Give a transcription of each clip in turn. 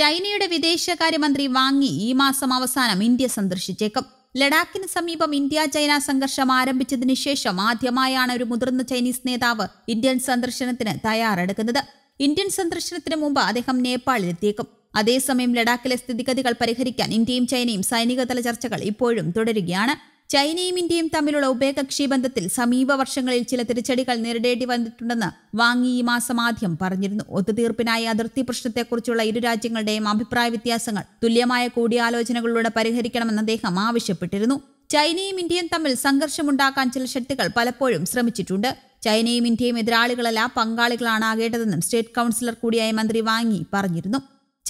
ചൈനയുടെ വിദേശകാര്യമന്ത്രി വാങ്ങി ഈ മാസം അവസാനം ഇന്ത്യ സന്ദർശിച്ചേക്കും ലഡാക്കിന് സമീപം ഇന്ത്യ ചൈന സംഘർഷം ആരംഭിച്ചതിന് ശേഷം ആദ്യമായാണ് ഒരു മുതിർന്ന ചൈനീസ് നേതാവ് ഇന്ത്യൻ സന്ദർശനത്തിന് തയ്യാറെടുക്കുന്നത് ഇന്ത്യൻ സന്ദർശനത്തിന് മുമ്പ് അദ്ദേഹം നേപ്പാളിലെത്തിയേക്കും അതേസമയം ലഡാക്കിലെ സ്ഥിതിഗതികൾ പരിഹരിക്കാൻ ഇന്ത്യയും ചൈനയും സൈനികതല ചർച്ചകൾ ഇപ്പോഴും തുടരുകയാണ് ചൈനയും ഇന്ത്യയും തമ്മിലുള്ള ഉഭയകക്ഷി ബന്ധത്തിൽ സമീപ വർഷങ്ങളിൽ ചില തിരിച്ചടികൾ നേരിടേണ്ടി വന്നിട്ടുണ്ടെന്ന് വാങ്ങി ഈ മാസം ആദ്യം പറഞ്ഞിരുന്നു ഒത്തുതീർപ്പിനായി അതിർത്തി പ്രശ്നത്തെക്കുറിച്ചുള്ള ഇരു രാജ്യങ്ങളുടെയും അഭിപ്രായ വ്യത്യാസങ്ങൾ തുല്യമായ കൂടിയാലോചനകളിലൂടെ പരിഹരിക്കണമെന്ന് അദ്ദേഹം ആവശ്യപ്പെട്ടിരുന്നു ചൈനയും ഇന്ത്യയും തമ്മിൽ സംഘർഷമുണ്ടാക്കാൻ ചില ശക്തികൾ പലപ്പോഴും ശ്രമിച്ചിട്ടുണ്ട് ചൈനയും ഇന്ത്യയും എതിരാളികളല്ല പങ്കാളികളാണ് ആകേണ്ടതെന്നും സ്റ്റേറ്റ് കൌൺസിലർ കൂടിയായ മന്ത്രി വാങ്ങി പറഞ്ഞിരുന്നു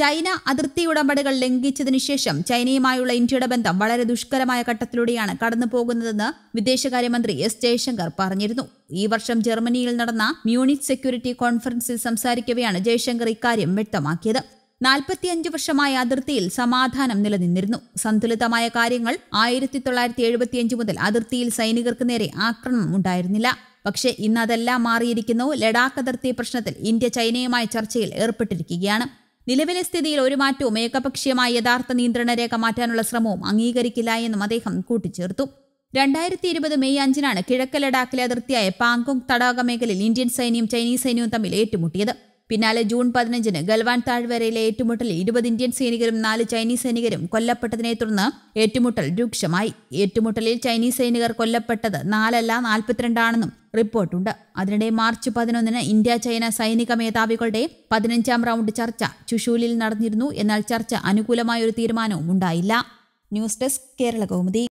ചൈന അതിർത്തി ഉടമ്പടികൾ ലംഘിച്ചതിനു ശേഷം ചൈനയുമായുള്ള ഇന്ത്യയുടെ ബന്ധം വളരെ ദുഷ്കരമായ ഘട്ടത്തിലൂടെയാണ് കടന്നു പോകുന്നതെന്ന് വിദേശകാര്യമന്ത്രി എസ് ജയശങ്കർ പറഞ്ഞിരുന്നു ഈ വർഷം ജർമ്മനിയിൽ നടന്ന മ്യൂണിക് സെക്യൂരിറ്റി കോൺഫറൻസിൽ സംസാരിക്കവെയാണ് ജയശങ്കർ ഇക്കാര്യം വ്യക്തമാക്കിയത് നാൽപ്പത്തിയഞ്ച് വർഷമായ അതിർത്തിയിൽ സമാധാനം നിലനിന്നിരുന്നു സന്തുലിതമായ കാര്യങ്ങൾ ആയിരത്തി തൊള്ളായിരത്തി എഴുപത്തിയഞ്ച് മുതൽ അതിർത്തിയിൽ സൈനികർക്ക് നേരെ ആക്രമണം ഉണ്ടായിരുന്നില്ല പക്ഷേ ഇന്ന് അതെല്ലാം മാറിയിരിക്കുന്നു ലഡാക്ക് അതിർത്തി പ്രശ്നത്തിൽ ഇന്ത്യ ചൈനയുമായി ചർച്ചയിൽ ഏർപ്പെട്ടിരിക്കുകയാണ് നിലവിലെ സ്ഥിതിയിൽ ഒരു മാറ്റവും ഏകപക്ഷീയമായ യഥാർത്ഥ നിയന്ത്രണ രേഖ മാറ്റാനുള്ള ശ്രമവും അംഗീകരിക്കില്ല എന്നും അദ്ദേഹം കൂട്ടിച്ചേർത്തു രണ്ടായിരത്തി ഇരുപത് മെയ് അഞ്ചിനാണ് കിഴക്കൻ ലഡാക്കിലെ അതിർത്തിയായ പാങ്കോങ് തടാക മേഖലയിൽ ഇന്ത്യൻ സൈന്യവും ചൈനീസ് സൈന്യവും തമ്മിൽ ഏറ്റുമുട്ടിയത് പിന്നാലെ ജൂൺ പതിനഞ്ചിന് ഗൽവാൻ താഴ്വരയിലെ ഏറ്റുമുട്ടലിൽ ഇരുപത് ഇന്ത്യൻ സൈനികരും നാല് ചൈനീസ് സൈനികരും കൊല്ലപ്പെട്ടതിനെ തുടർന്ന് ഏറ്റുമുട്ടൽ രൂക്ഷമായി ഏറ്റുമുട്ടലിൽ ചൈനീസ് സൈനികർ കൊല്ലപ്പെട്ടത് നാലല്ല നാൽപ്പത്തിരണ്ടാണെന്നും റിപ്പോർട്ടുണ്ട് അതിനിടെ മാർച്ച് പതിനൊന്നിന് ഇന്ത്യ ചൈന സൈനിക മേധാവികളുടെ പതിനഞ്ചാം റൗണ്ട് ചർച്ച ചുഷൂലിൽ നടന്നിരുന്നു എന്നാൽ ചർച്ച അനുകൂലമായ ഒരു തീരുമാനവും ഉണ്ടായില്ല ന്യൂസ് ഡെസ്ക് കേരള കൗമുദി